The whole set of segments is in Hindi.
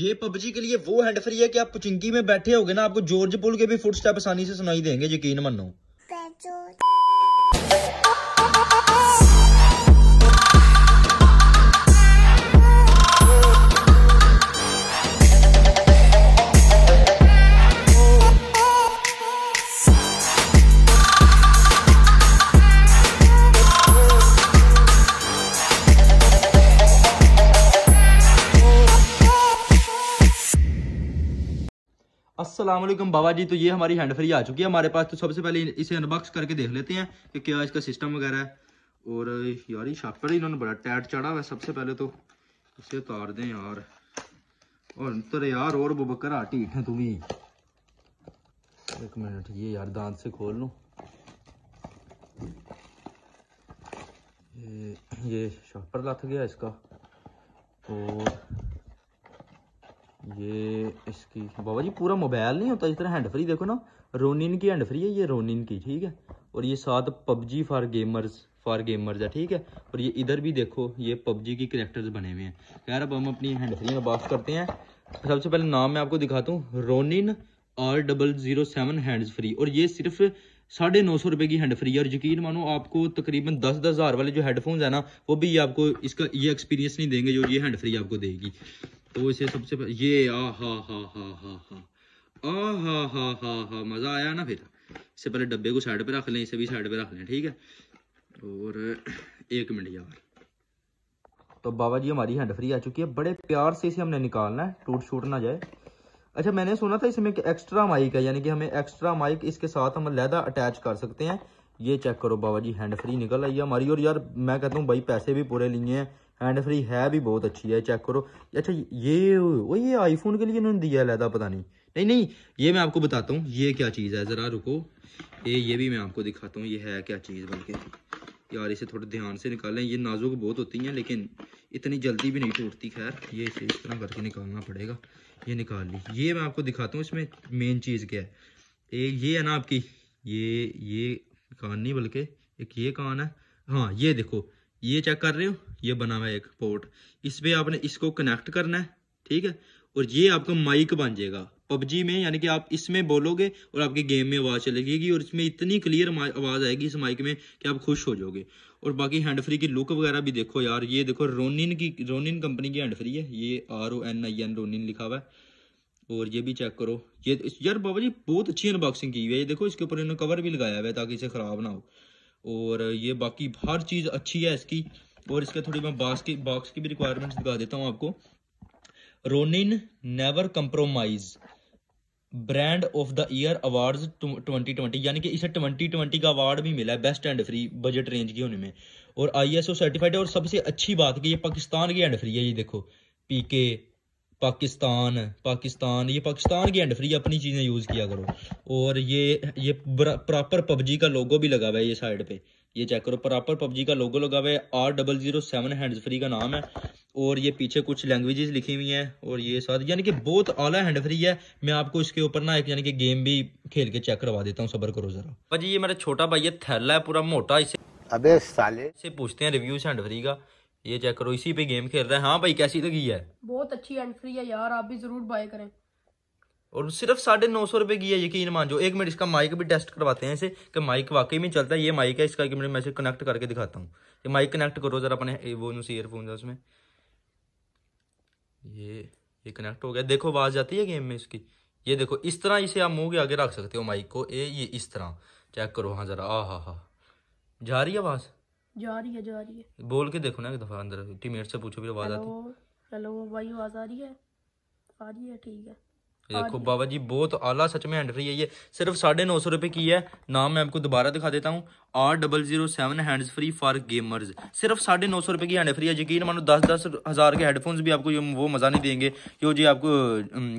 ये पबजी के लिए वो हैंड फ्री है कि आप पुचिंकी में बैठे होगे ना आपको जॉर्ज पुल के भी फुट स्टेप आसानी से सुनाई देंगे यकीन मानो असलम बाबा जी तो ये हमारी हैंड फ्री आ चुकी है हमारे पास तो सबसे पहले इसे अनबॉक्स करके देख लेते हैं कि क्या इसका सिस्टम वगैरह है और यार ये शार्पर इन्होंने बड़ा टैट चढ़ा हुआ है सबसे पहले तो इसे उतार दें यार और तो यार और बुबकर आटी है तुम्हें एक मिनट ये यार दांत से खोल लो ये ये शार्पर लथ गया इसका और ये इसकी बाबा जी पूरा मोबाइल नहीं होता जिस तरह हैंड फ्री देखो ना रोनिन की हैंड फ्री है ये रोनिन की ठीक है और ये साथ PUBG for gamers for gamers है ठीक है और ये इधर भी देखो ये पबजी की करेक्टर्स बने हुए हैं यार अब हम अपनी हैंड फ्री में बात करते हैं सबसे पहले नाम मैं आपको दिखाता हूँ Ronin R double zero seven hand free और ये सिर्फ साढ़े नौ सौ रुपए की हैंड फ्री है और यकीन मानो आपको तकरीबन दस दस हज़ार वाले जो हेडफोन्स है ना वो भी आपको इसका ये एक्सपीरियंस नहीं देंगे जो ये हैंड फ्री आपको देगी तो इसे सबसे ये आ हा हा हा हा हा आ हा हा हा हा मज़ा आया ना फिर इससे पहले डब्बे को साइड पे रख लें इसे भी साइड पे रख लें ठीक है और एक मिनट यार तो बाबा जी हमारी हैंड फ्री आ चुकी है बड़े प्यार से इसे हमने निकालना है टूट छूट ना जाए अच्छा मैंने सुना था इसमें एक एक्स्ट्रा माइक है यानी कि हमें एक्स्ट्रा माइक इसके साथ हम लैदा अटैच कर सकते हैं ये चेक करो बाबा जी हैंड फ्री निकल आई है हमारी और यार मैं कहता हूँ भाई पैसे भी पूरे लिए हैं हैंड फ्री है भी बहुत अच्छी है चेक करो अच्छा ये वो ये आईफोन के लिए इन्होंने दिया अलहदा पता नहीं नहीं नहीं ये मैं आपको बताता हूँ ये क्या चीज़ है ज़रा रुको ये ये भी मैं आपको दिखाता हूँ ये है क्या चीज़ बल्कि यार इसे थोड़े ध्यान से निकालें ये नाजुक बहुत होती हैं लेकिन इतनी जल्दी भी नहीं टूटती खैर ये इसे इस तरह करके निकालना पड़ेगा ये निकाल ली ये मैं आपको दिखाता हूँ इसमें मेन चीज़ क्या है एक ये है ना आपकी ये ये कान नहीं बल्कि एक ये कान है हाँ ये देखो ये चेक कर रहे हो ये बना हुआ एक पोर्ट इस पर आपने इसको कनेक्ट करना है ठीक है और ये आपका माइक बन जाएगा पबजी में यानी कि आप इसमें बोलोगे और आपके गेम में आवाज़ चलेगी और इसमें इतनी क्लियर आवाज़ आएगी इस माइक में कि आप खुश हो जाओगे और बाकी हैंड फ्री की लुक वगैरह भी देखो यार ये देखो रोनिन की रोनिन कंपनी की हैंड फ्री है ये R O N I N Ronin लिखा हुआ है और ये भी चेक करो ये यार बाबा जी बहुत अच्छी अनबॉक्सिंग की हुई है ये देखो इसके ऊपर इन्होंने कवर भी लगाया हुआ है ताकि इसे ख़राब ना हो और ये बाकी हर चीज़ अच्छी है इसकी और इसके थोड़ी मैं बास की बॉक्स की भी रिक्वायरमेंट्स दिखा देता हूँ आपको Ronin never compromise brand of the year awards 2020 यानी कि इसे 2020 का अवार्ड भी मिला है best and free budget range की होने में और आई सर्टिफाइड है और सबसे अच्छी बात की ये पाकिस्तान की एंड फ्री है ये देखो पीके पाकिस्तान पाकिस्तान ये पाकिस्तान की एंड फ्री अपनी चीज़ें यूज़ किया करो और ये ये प्रॉपर पबजी का लोगो भी लगा हुआ है ये साइड पे ये चेक करो प्रॉपर पबजी का लोगो लगा हुआ है R double zero seven hand free का नाम है और ये पीछे कुछ लैंग्वेजेस लिखी हुई हैं और ये साथ यानी कि बहुत आला हैंड फ्री है मैं आपको इसके ऊपर ना एक यानी कि गेम भी खेल के चेक करवा देता हूँ सबर करो जरा भाजी ये मेरा छोटा भाई है थैला है पूरा मोटा इसे अबे साले से पूछते हैं रिव्यूज हैंड फ्री का ये चेक करो इसी पे गेम खेल रहा है हाँ भाई कैसी लगी है बहुत अच्छी एंड फ्री है यार आप भी जरूर बाय करें और सिर्फ साढ़े नौ सौ रुपये की है यकीन मान जो एक मिनट इसका माइक भी टेस्ट करवाते हैं इसे कि माइक वाकई में चलता है ये माइक है इसका मैं इसे कनेक्ट करके दिखाता हूँ ये माइक कनेक्ट करो जरा अपने वो ईयरफोन है उसमें ये ये कनेक्ट हो गया देखो आवाज़ जाती है गेम में इसकी ये देखो इस तरह इसे आप मुंह के आगे रख सकते हो माइक को ए ये इस तरह चेक करो हाँ जरा आ हा हा जा रही है आवाज़ जा रही है जा रही है बोल के देखो ना एक दफा अंदर टीममेट से पूछो फिर आवाज आती है हेलो भाई आवाज आ रही है आ रही है ठीक है देखो बाबा जी बहुत आला सच में हैंड है ये सिर्फ साढ़े नौ सौ रुपये की है नाम मैं आपको दोबारा दिखा देता हूँ R double zero seven hands free for gamers सिर्फ साढ़े नौ सौ रुपये की हैंड फ्री है यकीन मानो दस दस हज़ार के हेडफोन्स भी आपको वो मज़ा नहीं देंगे कि वो जी आपको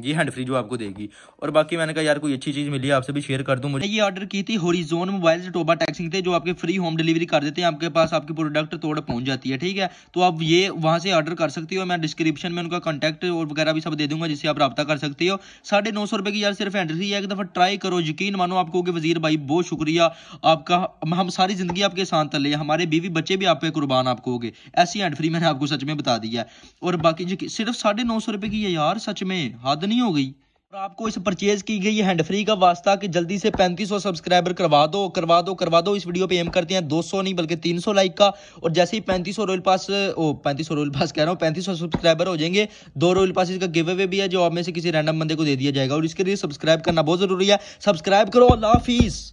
ये हैंड फ्री जो आपको देगी और बाकी मैंने कहा यार कोई अच्छी चीज़ मिली आपसे भी शेयर कर दूँ मुझे ये ऑर्डर की थी होरिजोन मोबाइल से टोबा टैक्सी थे जो आपके फ्री होम डिलीवरी कर देते हैं आपके पास आपकी प्रोडक्ट तोड़ पहुँच जाती है ठीक है तो आप ये वहाँ से ऑर्डर कर सकती हो मैं डिस्क्रिप्शन में उनका कॉन्टैक्ट और वगैरह भी सब दे दूँगा जिससे आप रब्ता कर सकती हो साढ़े नौ सौ रुपये की यार सिर्फ हैंड फ्री है एक दफ़ा ट्राई करो यकीन मानो आपको कि वजीर भाई बहुत शुक्रिया आपका हम सारी ज़िंदगी आपके साथ तले हमारे बीवी बच्चे भी आप पे कुर्बान आपको हो गए ऐसी एंड फ्री मैंने आपको सच में बता दिया है और बाकी जी सिर्फ साढ़े नौ सौ रुपये की है यार सच में हद नहीं हो गई और आपको इस परचेज की गई हैंड फ्री का वास्ता कि जल्दी से 3500 सब्सक्राइबर करवा दो करवा दो करवा दो इस वीडियो पे एम करते हैं 200 नहीं बल्कि 300 लाइक का और जैसे ही 3500 रॉयल पास ओ 3500 रॉयल पास कह रहा हूँ 3500 सब्सक्राइबर हो जाएंगे दो रॉयल पास इसका गिव अवे भी है जो आप में से किसी रैंडम बंदे को दे दिया जाएगा और इसके लिए सब्सक्राइब करना बहुत जरूरी है सब्सक्राइब करो अल्लाह हाफिज़